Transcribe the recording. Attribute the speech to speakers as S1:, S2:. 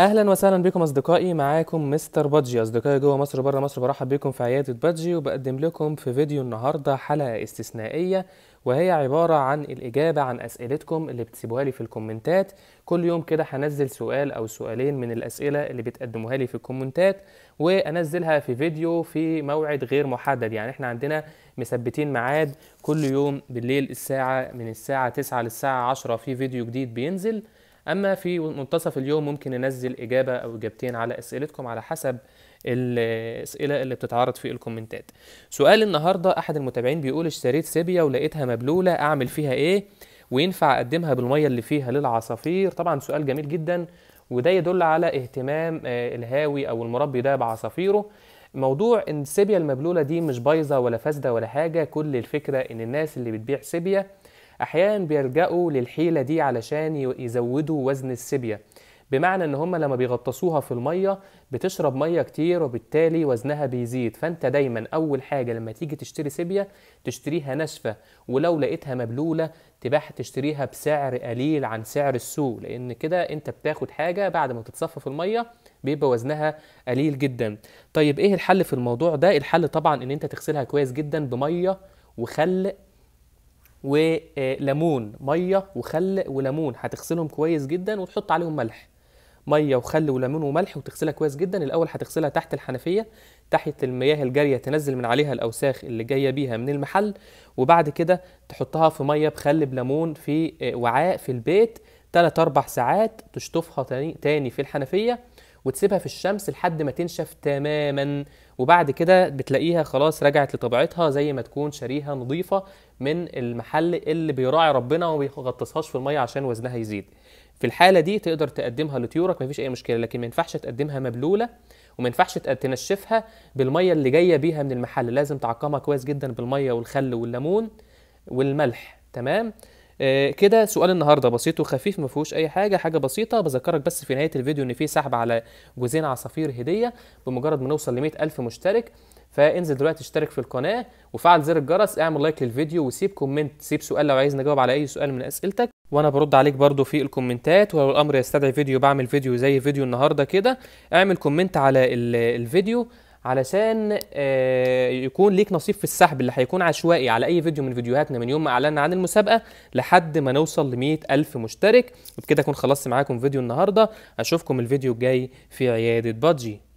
S1: اهلا وسهلا بكم اصدقائي معاكم مستر بادجي اصدقائي جوه مصر وبره مصر برحب بكم في عياده بادجي وبقدم لكم في فيديو النهارده حلقه استثنائيه وهي عباره عن الاجابه عن اسئلتكم اللي بتسيبوها لي في الكومنتات كل يوم كده هنزل سؤال او سؤالين من الاسئله اللي بتقدموها لي في الكومنتات وانزلها في فيديو في موعد غير محدد يعني احنا عندنا مثبتين ميعاد كل يوم بالليل الساعه من الساعه 9 للساعه 10 في فيديو جديد بينزل اما في منتصف اليوم ممكن ننزل اجابه او اجابتين على اسئلتكم على حسب الاسئله اللي بتتعرض في الكومنتات سؤال النهارده احد المتابعين بيقول اشتريت سيبيا ولقيتها مبلوله اعمل فيها ايه وينفع اقدمها بالميه اللي فيها للعصافير طبعا سؤال جميل جدا وده يدل على اهتمام آه، الهاوي او المربي ده بعصافيره موضوع ان السيبيا المبلوله دي مش بايظه ولا فاسده ولا حاجه كل الفكره ان الناس اللي بتبيع سيبيا احيانا بيلجأوا للحيلة دي علشان يزودوا وزن السبية بمعنى ان هم لما بيغطسوها في الميه بتشرب ميه كتير وبالتالي وزنها بيزيد فانت دايما اول حاجه لما تيجي تشتري سيبيا تشتريها ناشفه ولو لقيتها مبلوله تباح تشتريها بسعر قليل عن سعر السوق لان كده انت بتاخد حاجه بعد ما تتصفى في الميه بيبقى وزنها قليل جدا طيب ايه الحل في الموضوع ده الحل طبعا ان انت تغسلها كويس جدا بميه وخل وليمون آه، ميه وخل وليمون هتغسلهم كويس جدا وتحط عليهم ملح ميه وخل وليمون وملح وتغسلها كويس جدا الاول هتغسلها تحت الحنفيه تحت المياه الجاريه تنزل من عليها الاوساخ اللي جايه بيها من المحل وبعد كده تحطها في ميه بخل بليمون في آه، وعاء في البيت 3 4 ساعات تشطفها تاني في الحنفيه وتسيبها في الشمس لحد ما تنشف تماما وبعد كده بتلاقيها خلاص رجعت لطبيعتها زي ما تكون شاريها نظيفه من المحل اللي بيراعي ربنا وما بيغطسهاش في الميه عشان وزنها يزيد في الحاله دي تقدر تقدمها لطيورك مفيش اي مشكله لكن ما ينفعش تقدمها مبلوله وما ينفعش تنشفها بالميه اللي جايه بيها من المحل لازم تعقمها كويس جدا بالميه والخل والليمون والملح تمام آه، كده سؤال النهارده بسيط وخفيف ما فيهوش اي حاجه حاجه بسيطه بذكرك بس في نهايه الفيديو ان في سحب على جوزين عصافير هديه بمجرد ما نوصل ل ألف مشترك فانزل دلوقتي اشترك في القناه وفعل زر الجرس اعمل لايك للفيديو وسيب كومنت سيب سؤال لو عايز نجاوب على اي سؤال من اسئلتك وانا برد عليك برضو في الكومنتات ولو الامر يستدعي فيديو بعمل فيديو زي فيديو النهارده كده اعمل كومنت على الفيديو علشان آه، يكون ليك نصيب في السحب اللي هيكون عشوائي على اي فيديو من فيديوهاتنا من يوم ما اعلنا عن المسابقه لحد ما نوصل ل ألف مشترك وبكده اكون خلصت معاكم فيديو النهارده اشوفكم الفيديو الجاي في عياده بادجي